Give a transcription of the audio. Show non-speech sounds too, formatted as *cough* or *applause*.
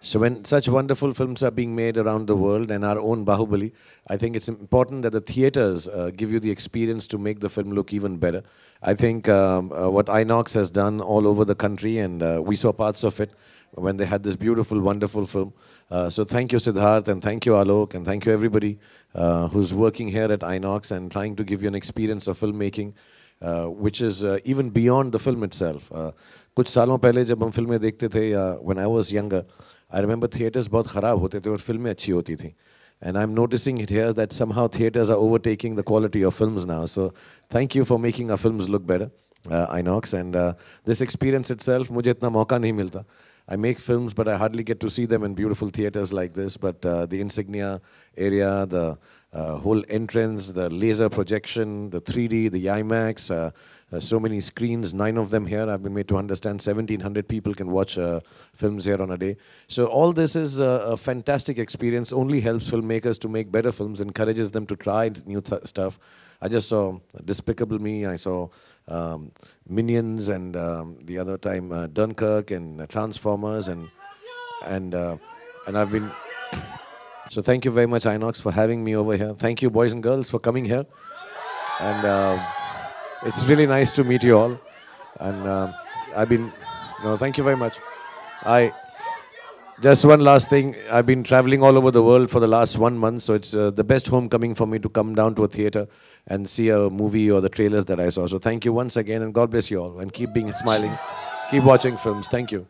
So when such wonderful films are being made around the world and our own Bahubali, I think it's important that the theatres uh, give you the experience to make the film look even better. I think um, uh, what INOX has done all over the country and uh, we saw parts of it when they had this beautiful, wonderful film. Uh, so thank you Siddharth and thank you Alok and thank you everybody uh, who's working here at INOX and trying to give you an experience of filmmaking. Uh, which is uh, even beyond the film itself. Uh, कुछ सालों पहले जब हम फिल्में देखते थे when I was younger, I remember theaters बहुत ख़राब They were और फिल्में अच्छी And I'm noticing it here that somehow theaters are overtaking the quality of films now. So thank you for making our films look better, uh, Inox. And uh, this experience itself, मुझे इतना मौका नहीं मिलता. I make films, but I hardly get to see them in beautiful theaters like this. But uh, the insignia area, the uh, whole entrance, the laser projection, the 3D, the IMAX, uh, uh, so many screens, nine of them here. I've been made to understand 1,700 people can watch uh, films here on a day. So all this is uh, a, fantastic experience, only helps filmmakers to make better films, encourages them to try new stuff. I just saw Despicable Me, I saw um, Minions, and um, the other time Dunkirk and Transform performers and and uh, and I've been *coughs* so thank you very much Inox for having me over here. Thank you boys and girls for coming here, and uh, it's really nice to meet you all. And uh, I've been no thank you very much. I just one last thing. I've been traveling all over the world for the last one month, so it's uh, the best homecoming for me to come down to a theater and see a movie or the trailers that I saw. So thank you once again, and God bless you all, and keep being smiling, keep watching films. Thank you.